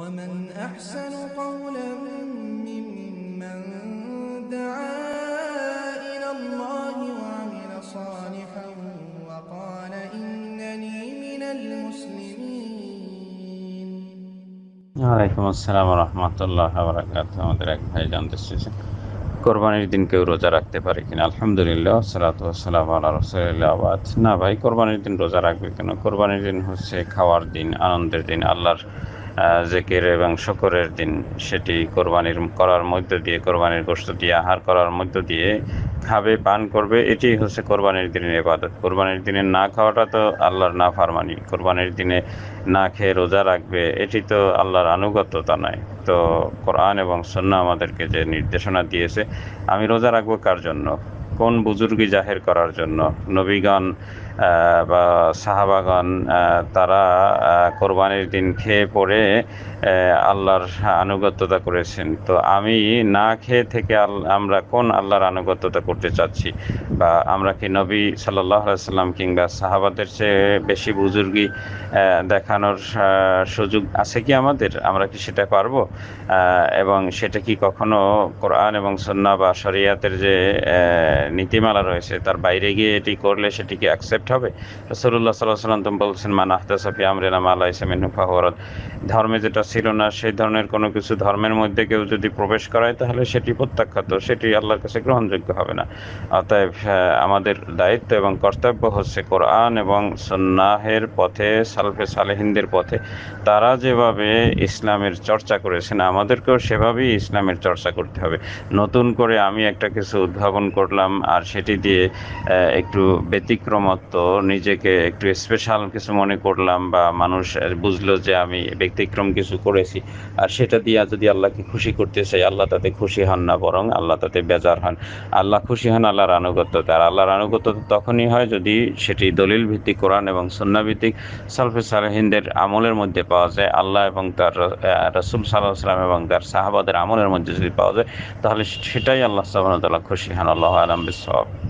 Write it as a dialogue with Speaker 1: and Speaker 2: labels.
Speaker 1: ومن أحسن قولا ممن دعا إلى الله وعمل صالحا وقال إنني من المسلمين وعليكم السلام ورحمة الله وبركاته ودرك حيجان تسجيسك কোরবানির দিন কেউ রোজা রাখতে পারে কিনা আলহামদুলিল্লাহ সালাত ওসালাম আল্লাহ রসুল্লাহ আবাদ না ভাই কোরবানির দিন রোজা রাখবে কেন কোরবানির দিন হচ্ছে খাওয়ার দিন আনন্দের দিন আল্লাহর জেকের এবং শকরের দিন সেটি কোরবানির করার মধ্য দিয়ে কোরবানির গোস্ত দিয়ে আহার করার মধ্য দিয়ে খাবে পান করবে এটি হচ্ছে কোরবানির দিনের এবাদত কোরবানির দিনে না খাওয়াটা তো আল্লাহর না ফারমানি কোরবানির দিনে না খেয়ে রোজা রাখবে এটি তো আল্লাহর আনুগত্যতা নয় তো কোরআন এবং সন্না আমাদেরকে যে নির্দেশনা দিয়েছে আমি রোজা রাখবো কার জন্য কোন বুজুর্গি জাহের করার জন্য নবীগণ বা সাহাবাগান তারা কোরবানির দিন খেয়ে পরে আল্লাহর আনুগত্যতা করেছেন তো আমি না খেয়ে থেকে আমরা কোন আল্লাহর আনুগত্যতা করতে চাচ্ছি বা আমরা কি নবী সাল্লাহ সাল্লাম কিংবা সাহাবাদের চেয়ে বেশি বুজুর্গি দেখানোর সুযোগ আছে কি আমাদের আমরা কি সেটা পারবো এবং সেটা কি কখনো কোরআন এবং সন্না বা শরিয়াতের যে নীতিমালা রয়েছে তার বাইরে গিয়ে এটি করলে সেটিকে অ্যাকসেপ্ট পারফেক্ট হবে রসুল্লাহ সাল্লাহ সাল্লাম বলছেন আহতা সাফি আমরেনা মালা ইসামিন ফাহরাত ধর্মে যেটা ছিল না সেই ধরনের কোনো কিছু ধর্মের মধ্যে কেউ যদি প্রবেশ করায় তাহলে সেটি প্রত্যাখ্যাত সেটি আল্লাহর কাছে গ্রহণযোগ্য হবে না অতএব আমাদের দায়িত্ব এবং কর্তব্য হচ্ছে কোরআন এবং সন্ন্যাহের পথে সালফে সালেহিনদের পথে তারা যেভাবে ইসলামের চর্চা করেছেন আমাদেরকেও সেভাবেই ইসলামের চর্চা করতে হবে নতুন করে আমি একটা কিছু উদ্ভাবন করলাম আর সেটি দিয়ে একটু ব্যতিক্রমত তো নিজেকে একটু স্পেশাল কিছু মনে করলাম বা মানুষ বুঝলো যে আমি ব্যতিক্রম কিছু করেছি আর সেটা দিয়ে যদি আল্লাহকে খুশি করতে চাই আল্লাহ তাতে খুশি হন না বরং আল্লাহ তাতে বেজার হন আল্লাহ খুশি হন আল্লাহর আনুগত্য তার আল্লাহর আনুগত্য তখনই হয় যদি সেটি দলিল ভিত্তিক কোরআন এবং সন্ন্যাভিত্তিক সালফে সালহিনদের আমলের মধ্যে পাওয়া যায় আল্লাহ এবং তার রসুল সাল্লাহ সাল্লাম এবং তার সাহাবাদের আমলের মধ্যে যদি পাওয়া যায় তাহলে সেটাই আল্লাহ সাবান খুশি হন আল্লাহ আলম বিসব